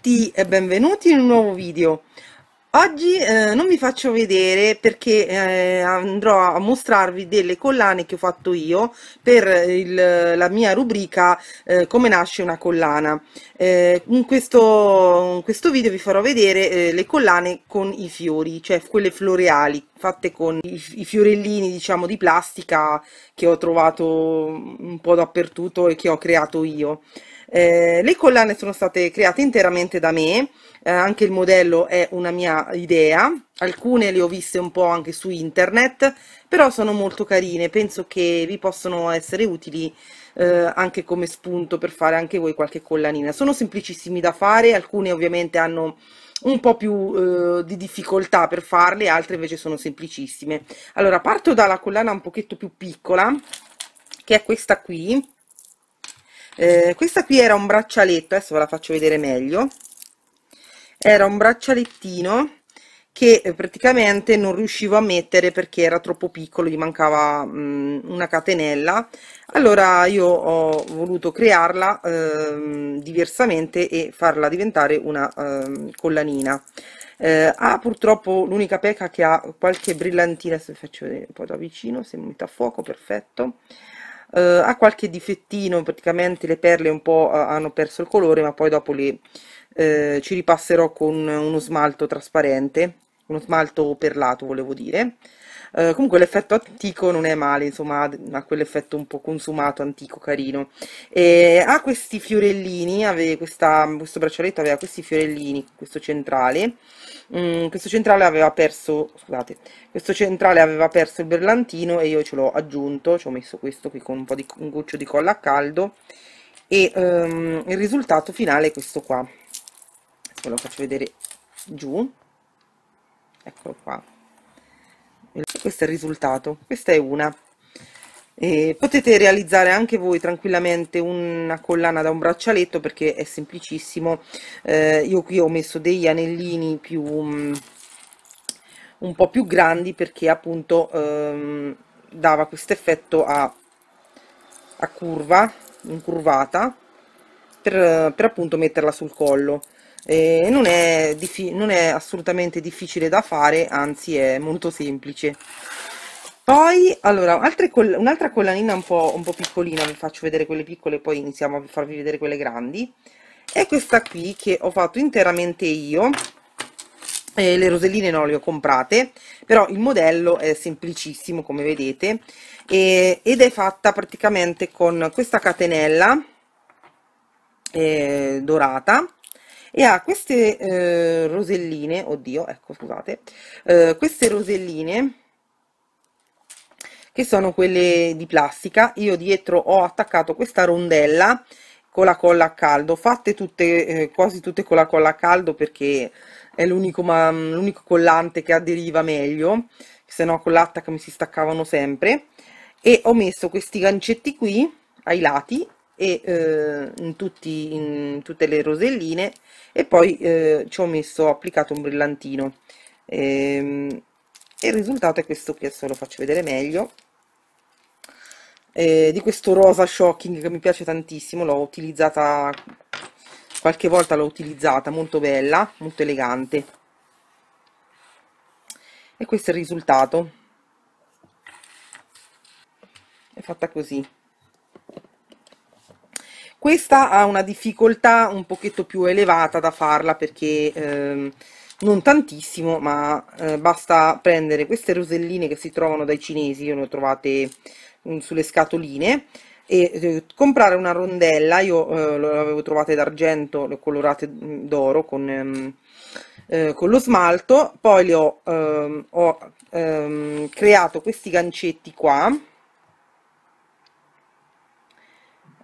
tutti e benvenuti in un nuovo video. Oggi eh, non vi faccio vedere perché eh, andrò a mostrarvi delle collane che ho fatto io per il, la mia rubrica eh, come nasce una collana. Eh, in, questo, in questo video vi farò vedere eh, le collane con i fiori, cioè quelle floreali fatte con i, i fiorellini diciamo di plastica che ho trovato un po' dappertutto e che ho creato io. Eh, le collane sono state create interamente da me, eh, anche il modello è una mia idea, alcune le ho viste un po' anche su internet, però sono molto carine, penso che vi possono essere utili eh, anche come spunto per fare anche voi qualche collanina. Sono semplicissimi da fare, alcune ovviamente hanno un po' più eh, di difficoltà per farle, altre invece sono semplicissime. Allora, parto dalla collana un pochetto più piccola, che è questa qui, eh, questa qui era un braccialetto adesso ve la faccio vedere meglio era un braccialettino che eh, praticamente non riuscivo a mettere perché era troppo piccolo, gli mancava mh, mm, una catenella. Allora io ho voluto crearla eh, diversamente e farla diventare una eh, collanina. Eh, ha purtroppo l'unica pecca che ha qualche brillantina, se vi faccio vedere un po' da vicino, se mi mette a fuoco, perfetto eh, ha qualche difettino, praticamente le perle un po' hanno perso il colore, ma poi dopo le, eh, ci ripasserò con uno smalto trasparente, uno smalto perlato volevo dire, eh, comunque l'effetto antico non è male, insomma, ha quell'effetto un po' consumato, antico, carino. E ha questi fiorellini, questa, questo braccialetto aveva questi fiorellini, questo centrale. Mm, questo centrale aveva perso, scusate, questo centrale aveva perso il berlantino e io ce l'ho aggiunto, ci ho messo questo qui con un po' di un goccio di colla a caldo e um, il risultato finale è questo qua. ve lo faccio vedere giù. Eccolo qua questo è il risultato questa è una e potete realizzare anche voi tranquillamente una collana da un braccialetto perché è semplicissimo eh, io qui ho messo degli anellini più mm, un po più grandi perché appunto ehm, dava questo effetto a, a curva incurvata per, per appunto metterla sul collo eh, non, è non è assolutamente difficile da fare, anzi è molto semplice. Poi, allora, un'altra collanina un po', un po', piccolina, vi faccio vedere quelle piccole, poi iniziamo a farvi vedere quelle grandi. È questa qui che ho fatto interamente io, eh, le roselline non le ho comprate, però il modello è semplicissimo come vedete, eh, ed è fatta praticamente con questa catenella eh, dorata, e ha queste eh, roselline, oddio, ecco scusate, eh, queste roselline che sono quelle di plastica, io dietro ho attaccato questa rondella con la colla a caldo, fatte tutte, eh, quasi tutte con la colla a caldo perché è l'unico, collante che aderiva meglio, se no con l'attac mi si staccavano sempre, e ho messo questi gancetti qui ai lati e eh, in, tutti, in, tutte le roselline e poi eh, ci ho messo ho applicato un brillantino ehm, e il risultato è questo qui adesso lo faccio vedere meglio eh, di questo rosa shocking che mi piace tantissimo l'ho utilizzata qualche volta l'ho utilizzata molto bella molto elegante e questo è il risultato è fatta così questa ha una difficoltà un pochetto più elevata da farla perché ehm, non tantissimo, ma eh, basta prendere queste roselline che si trovano dai cinesi, io le ho trovate um, sulle scatoline, e eh, comprare una rondella, io eh, l'avevo trovata d'argento, le ho colorate mm, d'oro con... Ehm, eh, con lo smalto, poi le ho, ehm, ho ehm, creato questi gancetti qua,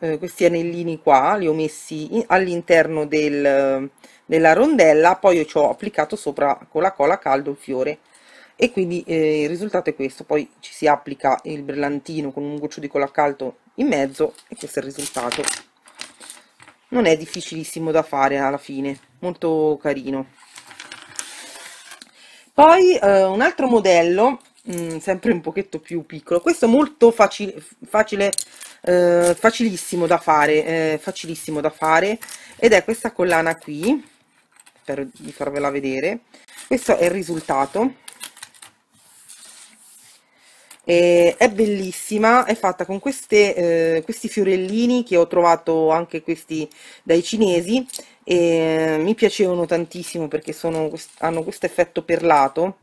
eh, questi anellini qua li ho messi all'interno del, della rondella poi ci ho applicato sopra con la cola caldo il fiore e quindi eh, il risultato è questo poi ci si applica il brillantino con un goccio di cola caldo in mezzo e questo è il risultato non è difficilissimo da fare alla fine molto carino poi eh, un altro modello mh, mm, sempre un pochetto più piccolo. Questo è molto faci facile, eh, facilissimo da fare, eh, facilissimo da fare ed è questa collana qui, spero di farvela vedere. Questo è il risultato. E è bellissima, è fatta con queste, eh, questi fiorellini che ho trovato anche questi dai cinesi e eh, mi piacevano tantissimo perché sono, hanno questo effetto perlato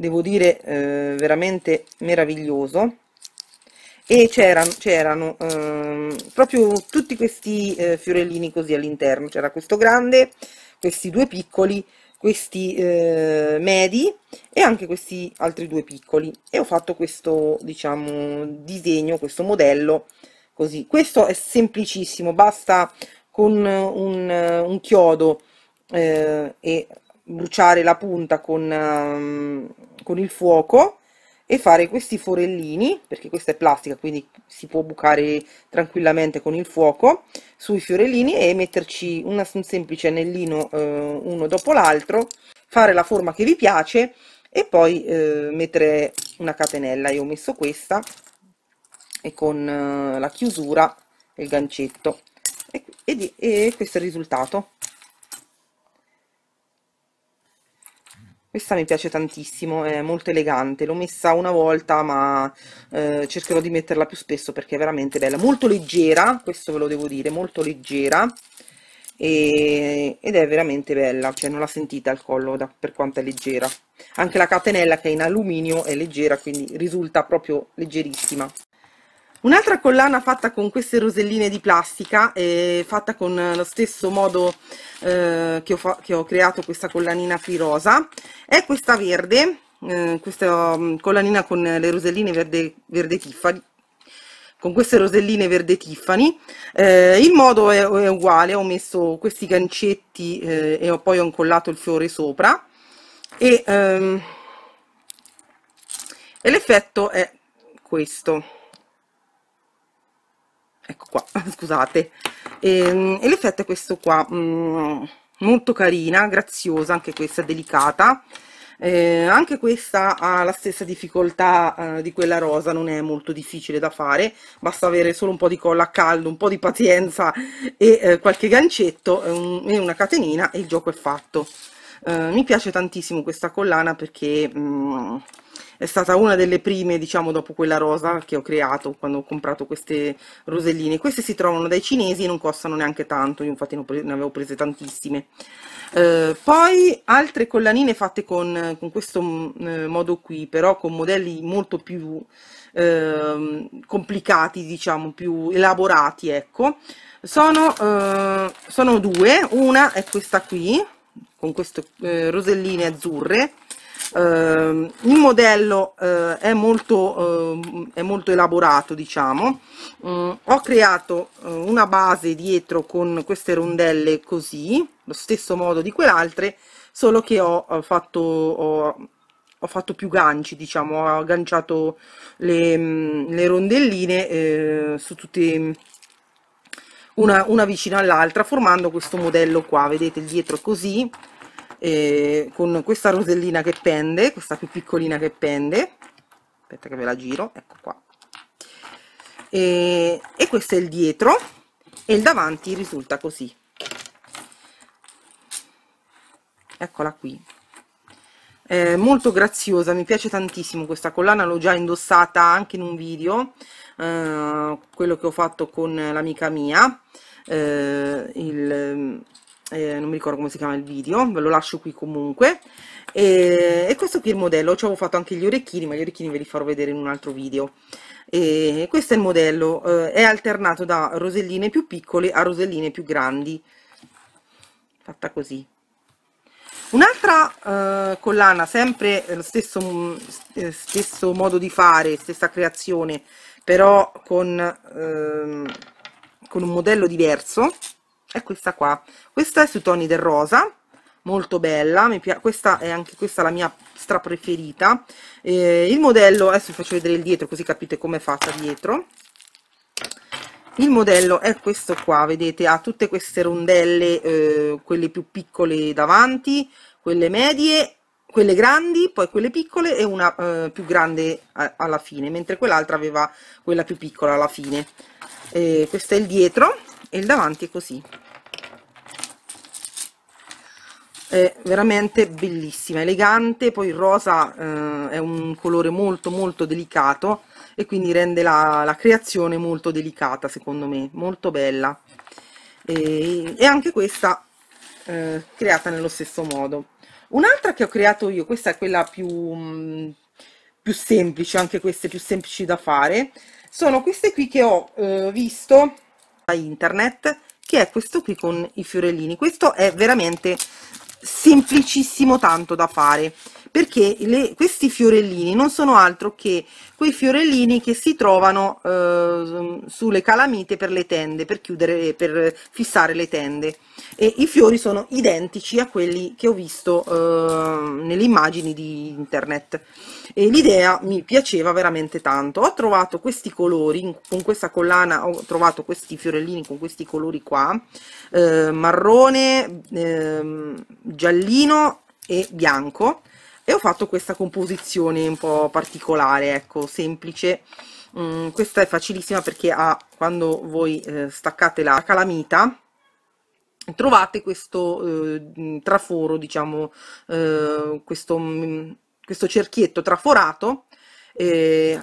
devo dire eh, veramente meraviglioso e c'erano, c'erano eh, proprio tutti questi eh, fiorellini così all'interno c'era questo grande questi due piccoli questi eh, medi e anche questi altri due piccoli e ho fatto questo diciamo disegno questo modello così questo è semplicissimo basta con un, un chiodo eh, e bruciare la punta con, um, con il fuoco e fare questi forellini, perché questa è plastica quindi si può bucare tranquillamente con il fuoco, sui fiorellini e metterci una, un semplice anellino eh, uno dopo l'altro, fare la forma che vi piace e poi eh, mettere una catenella, io ho messo questa e con eh, la chiusura il gancetto e, e, e questo è il risultato. Questa mi piace tantissimo, è molto elegante, l'ho messa una volta ma eh, cercherò di metterla più spesso perché è veramente bella, molto leggera, questo ve lo devo dire, molto leggera e, ed è veramente bella, cioè non la sentite al collo da, per quanto è leggera. Anche la catenella che è in alluminio è leggera quindi risulta proprio leggerissima. Un'altra collana fatta con queste roselline di plastica, è eh, fatta con lo stesso modo eh, che, ho che, ho creato questa collanina qui rosa, è questa verde, eh, questa mm, collanina con le roselline verde, verde tiffany, con queste roselline verde tiffany. Eh, il modo è, è, uguale, ho messo questi gancetti eh, e ho poi ho incollato il fiore sopra e, ehm, e l'effetto è questo ecco qua scusate ehm, e, e l'effetto è questo qua mh, mm, molto carina graziosa anche questa delicata eh, anche questa ha la stessa difficoltà eh, di quella rosa, non è molto difficile da fare, basta avere solo un po' di colla a caldo, un po' di pazienza e eh, qualche gancetto e una catenina e il gioco è fatto. Eh, mi piace tantissimo questa collana perché mh, mm, è stata una delle prime, diciamo, dopo quella rosa che ho creato quando ho comprato queste roselline. Queste si trovano dai cinesi e non costano neanche tanto, io infatti ne avevo prese tantissime. Eh, poi altre collanine fatte con, con questo mm, eh, modo qui, però con modelli molto più eh, complicati, diciamo, più elaborati, ecco. Sono, eh, sono due, una è questa qui, con queste eh, roselline azzurre, Ehm, il modello eh, è, molto, ehm, è molto elaborato diciamo mm, ho creato eh, una base dietro con queste rondelle così lo stesso modo di quell'altre solo che ho fatto ho, ho fatto più ganci, diciamo, ho agganciato le, mm, le rondelline eh, su tutte una, una vicino all'altra formando questo modello qua, vedete il dietro così eh, con questa rosellina che pende questa più piccolina che pende aspetta che ve la giro ecco qua e, e questo è il dietro e il davanti risulta così eccola qui eh, molto graziosa mi piace tantissimo questa collana l'ho già indossata anche in un video eh, quello che ho fatto con l'amica mia eh, il eh, non mi ricordo come si chiama il video, ve lo lascio qui comunque. E, e questo qui è il modello, ci avevo fatto anche gli orecchini, ma gli orecchini ve li farò vedere in un altro video. E questo è il modello, eh, è alternato da roselline più piccole a roselline più grandi, fatta così. Un'altra eh, collana, sempre eh, lo stesso, mm, eh, stesso, modo di fare, stessa creazione, però con, ehm, con un modello diverso, è questa qua questa è sui toni del rosa molto bella questa è anche questa la mia stra preferita eh, il modello adesso vi faccio vedere il dietro così capite come è fatta dietro il modello è questo qua vedete ha tutte queste rondelle eh, quelle più piccole davanti quelle medie quelle grandi, poi quelle piccole e una eh, più grande alla fine, mentre quell'altra aveva quella più piccola alla fine. Eh, questo è il dietro, e il davanti è così è veramente bellissima elegante poi il rosa eh, è un colore molto molto delicato e quindi rende la, la creazione molto delicata secondo me molto bella e, e anche questa eh, creata nello stesso modo un'altra che ho creato io questa è quella più mh, mm, più semplici, anche queste più semplici da fare, sono queste qui che ho eh, visto a internet che è questo qui con i fiorellini questo è veramente semplicissimo tanto da fare perché le, questi fiorellini non sono altro che quei fiorellini che si trovano eh, sulle calamite per le tende, per chiudere, per fissare le tende. E i fiori sono identici a quelli che ho visto eh, nelle immagini di internet. E l'idea mi piaceva veramente tanto. Ho trovato questi colori, con questa collana ho trovato questi fiorellini con questi colori qua, eh, marrone, ehm, giallino e bianco e ho fatto questa composizione un po' particolare, ecco, semplice. Mm, questa è facilissima perché ha, quando voi eh, staccate la calamita trovate questo eh, mm, traforo, diciamo, eh, questo, mm, questo, cerchietto traforato eh,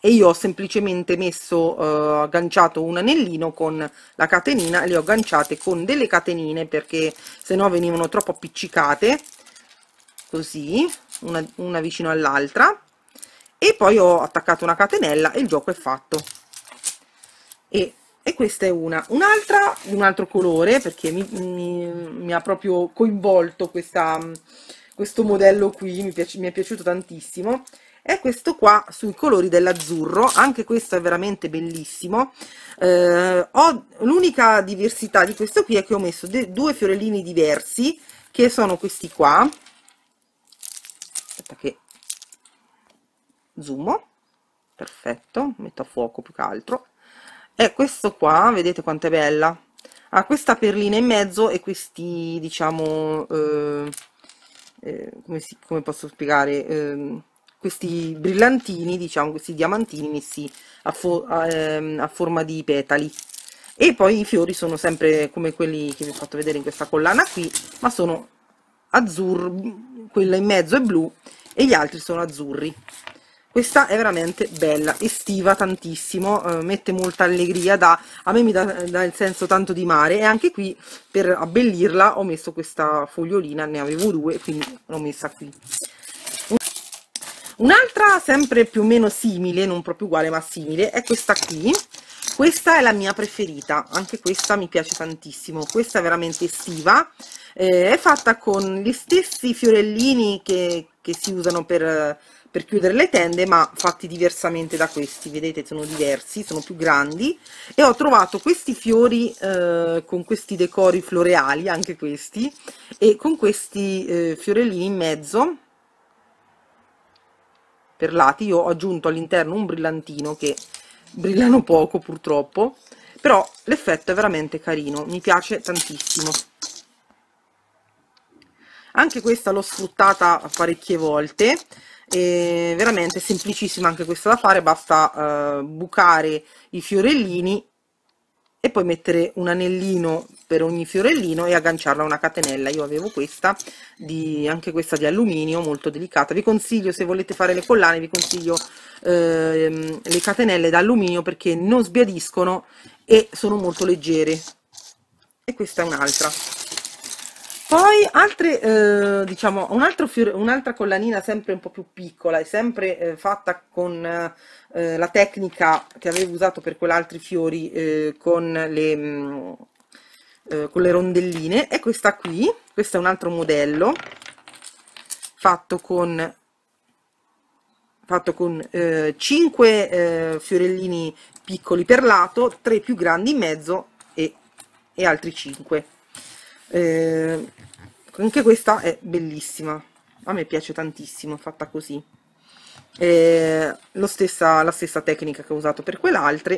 e io ho semplicemente messo, eh, agganciato un anellino con la catenina, le ho agganciate con delle catenine perché se no venivano troppo appiccicate, così, una, una vicino all'altra e poi ho attaccato una catenella e il gioco è fatto e, e questa è una un'altra di un altro colore perché mi, mi, mi ha proprio coinvolto questa, questo modello qui mi, piace, mi è piaciuto tantissimo è questo qua sui colori dell'azzurro, anche questo è veramente bellissimo. Eh, L'unica diversità di questo qui è che ho messo due fiorellini diversi, che sono questi qua, basta che zoom perfetto metto a fuoco più che altro e questo qua vedete quanto è bella ha questa perlina in mezzo e questi diciamo eh, eh, come, si, come, posso spiegare eh, questi brillantini diciamo questi diamantini messi a, fo a, ehm, a forma di petali e poi i fiori sono sempre come quelli che vi ho fatto vedere in questa collana qui ma sono azzurro quella in mezzo è blu e gli altri sono azzurri questa è veramente bella, estiva tantissimo, eh, mette molta allegria, da, a me mi dà, eh, dà, il senso tanto di mare e anche qui per abbellirla ho messo questa fogliolina, ne avevo due quindi l'ho messa qui. Un'altra sempre più o meno simile, non proprio uguale ma simile, è questa qui, questa è la mia preferita, anche questa mi piace tantissimo, questa è veramente estiva, eh, è fatta con gli stessi fiorellini che, che si usano per, eh, per chiudere le tende ma fatti diversamente da questi vedete sono diversi sono più grandi e ho trovato questi fiori eh, con questi decori floreali anche questi e con questi eh, fiorellini in mezzo per lati io ho aggiunto all'interno un brillantino che brillano poco purtroppo però l'effetto è veramente carino mi piace tantissimo anche questa l'ho sfruttata parecchie volte è veramente semplicissima anche questa da fare basta eh, bucare i fiorellini e poi mettere un anellino per ogni fiorellino e agganciarla a una catenella io avevo questa di, anche questa di alluminio molto delicata vi consiglio se volete fare le collane vi consiglio ehm, le catenelle d'alluminio perché non sbiadiscono e sono molto leggere e questa è un'altra poi altre, eh, diciamo, un fiore, un'altra collanina sempre un po' più piccola e sempre eh, fatta con eh, la tecnica che avevo usato per quell'altri fiori eh, con le, mh, mm, eh, con, le, rondelline è questa qui, questo è un altro modello fatto con, fatto con 5 eh, fiorellini piccoli per lato, 3 più grandi in mezzo e, e altri 5 eh, anche questa è bellissima a me piace tantissimo fatta così eh, stessa, la stessa tecnica che ho usato per quell'altra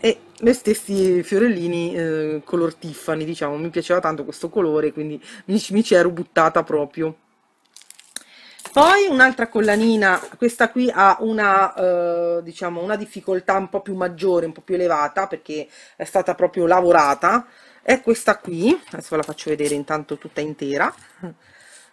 e gli stessi fiorellini eh, color Tiffany diciamo mi piaceva tanto questo colore quindi mi, mi ci ero buttata proprio poi un'altra collanina questa qui ha una, eh, diciamo, una difficoltà un po' più maggiore un po' più elevata perché è stata proprio lavorata è questa qui adesso ve la faccio vedere intanto tutta intera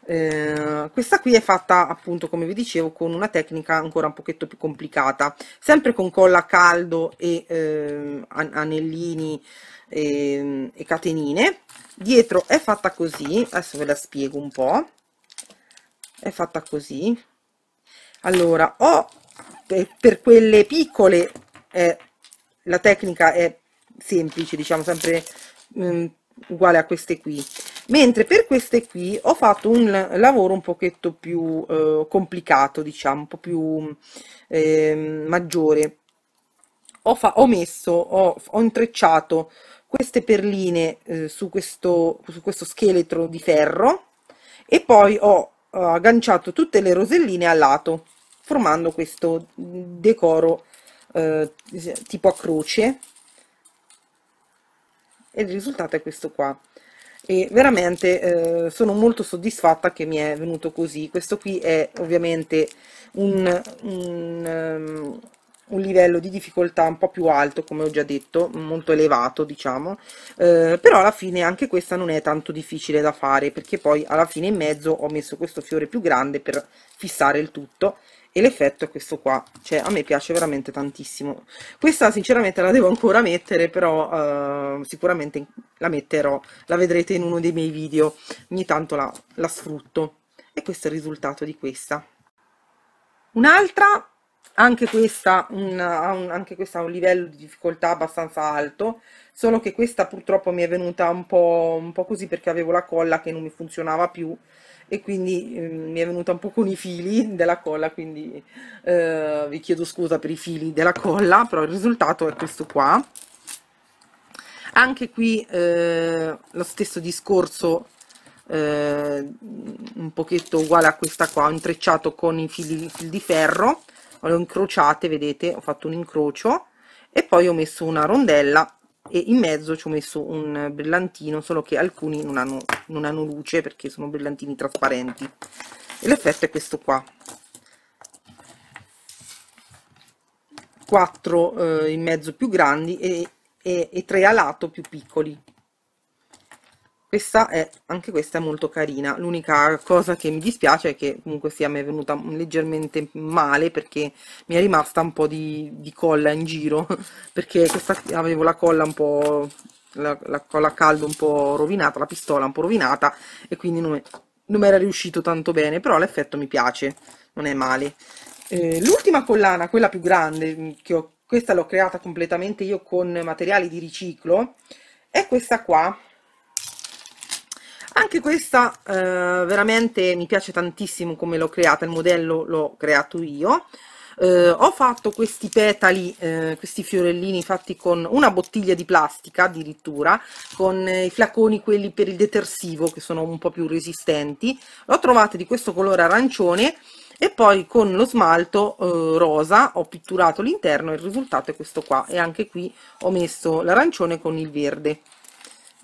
eh, questa qui è fatta appunto come vi dicevo con una tecnica ancora un pochetto più complicata sempre con colla a caldo e eh, anellini e, ehm, e catenine dietro è fatta così adesso ve la spiego un po' è fatta così allora o per, eh, per quelle piccole eh, la tecnica è semplice diciamo sempre mh, mm, uguale a queste qui mentre per queste qui ho fatto un lavoro un pochetto più eh, complicato diciamo un po' più eh, maggiore ho, ho messo ho, ho, intrecciato queste perline eh, su, questo, su questo scheletro di ferro e poi ho agganciato tutte le roselline a lato formando questo decoro eh, tipo a croce e il risultato è questo qua e veramente eh, sono molto soddisfatta che mi è venuto così questo qui è ovviamente un, un, ehm, un livello di difficoltà un po' più alto come ho già detto molto elevato diciamo eh, però alla fine anche questa non è tanto difficile da fare perché poi alla fine in mezzo ho messo questo fiore più grande per fissare il tutto e l'effetto è questo qua cioè a me piace veramente tantissimo questa sinceramente la devo ancora mettere però uh, sicuramente la metterò la vedrete in uno dei miei video ogni tanto la, la sfrutto e questo è il risultato di questa un'altra anche questa, un, un, anche questa ha un livello di difficoltà abbastanza alto, solo che questa purtroppo mi è venuta un po', un po così perché avevo la colla che non mi funzionava più e quindi eh, mi è venuta un po' con i fili della colla, quindi eh, vi chiedo scusa per i fili della colla, però il risultato è questo qua. Anche qui eh, lo stesso discorso, eh, un pochetto uguale a questa qua, ho intrecciato con i fili, fili di ferro, le ho incrociate, vedete, ho fatto un incrocio e poi ho messo una rondella e in mezzo ci ho messo un brillantino solo che alcuni non hanno, non hanno luce perché sono brillantini trasparenti e l'effetto è questo qua quattro eh, in mezzo più grandi e, e, e 3 a lato più piccoli questa è anche questa è molto carina. L'unica cosa che mi dispiace è che comunque sia mi è venuta leggermente male perché mi è rimasta un po' di, di colla in giro perché questa, avevo la colla un po' la, la colla a caldo un po' rovinata, la pistola un po' rovinata e quindi non, mi era riuscito tanto bene, però l'effetto mi piace, non è male. Eh, l'ultima collana, quella più grande, mm, che ho, questa l'ho creata completamente io con materiali di riciclo, è questa qua anche questa eh, veramente mi piace tantissimo come l'ho creata, il modello l'ho creato io. Eh, ho fatto questi petali, eh, questi fiorellini fatti con una bottiglia di plastica addirittura, con i flaconi quelli per il detersivo che sono un po' più resistenti, l'ho trovata di questo colore arancione e poi con lo smalto eh, rosa ho pitturato l'interno e il risultato è questo qua e anche qui ho messo l'arancione con il verde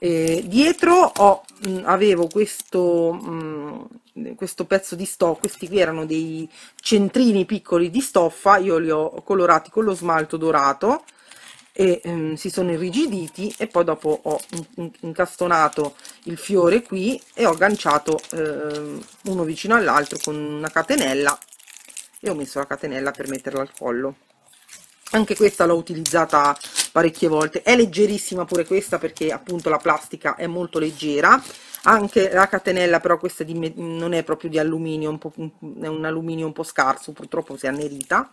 eh, dietro ho, mh, mm, avevo questo, mh, mm, questo pezzo di stoffa, questi qui erano dei centrini piccoli di stoffa, io li ho colorati con lo smalto dorato e ehm, si sono irrigiditi e poi dopo ho incastonato il fiore qui e ho agganciato ehm, uno vicino all'altro con una catenella e ho messo la catenella per metterla al collo anche questa l'ho utilizzata parecchie volte è leggerissima pure questa perché appunto la plastica è molto leggera anche la catenella però questa di, non è proprio di alluminio un po', è un alluminio un po' scarso purtroppo si è annerita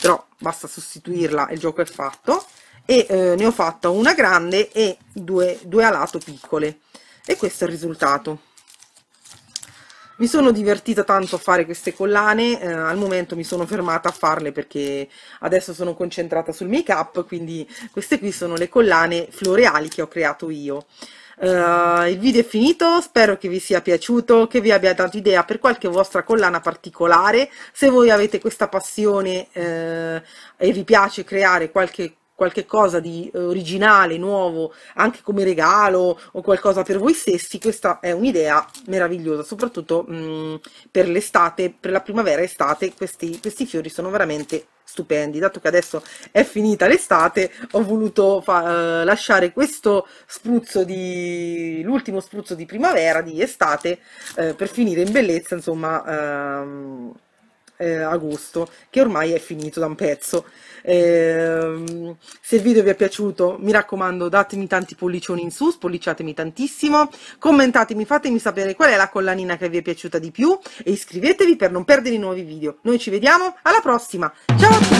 però basta sostituirla e il gioco è fatto e eh, ne ho fatta una grande e due, due a lato piccole e questo è il risultato mi sono divertita tanto a fare queste collane, eh, al momento mi sono fermata a farle perché adesso sono concentrata sul make up, quindi queste qui sono le collane floreali che ho creato io. Uh, il video è finito, spero che vi sia piaciuto, che vi abbia dato idea per qualche vostra collana particolare. Se voi avete questa passione uh, e vi piace creare qualche qualche cosa di eh, originale, nuovo, anche come regalo o qualcosa per voi stessi, questa è un'idea meravigliosa, soprattutto mh, mm, per l'estate, per la primavera estate, questi, questi fiori sono veramente stupendi. Dato che adesso è finita l'estate, ho voluto fa- eh, lasciare questo spruzzo di l'ultimo spruzzo di primavera, di estate, eh, per finire in bellezza, insomma, ehm, eh, agosto, che ormai è finito da un pezzo. Eh, se il video vi è piaciuto, mi raccomando, datemi tanti pollicioni in su, spolliciatemi tantissimo, commentatemi, fatemi sapere qual è la collanina che vi è piaciuta di più e iscrivetevi per non perdere i nuovi video. Noi ci vediamo alla prossima. Ciao!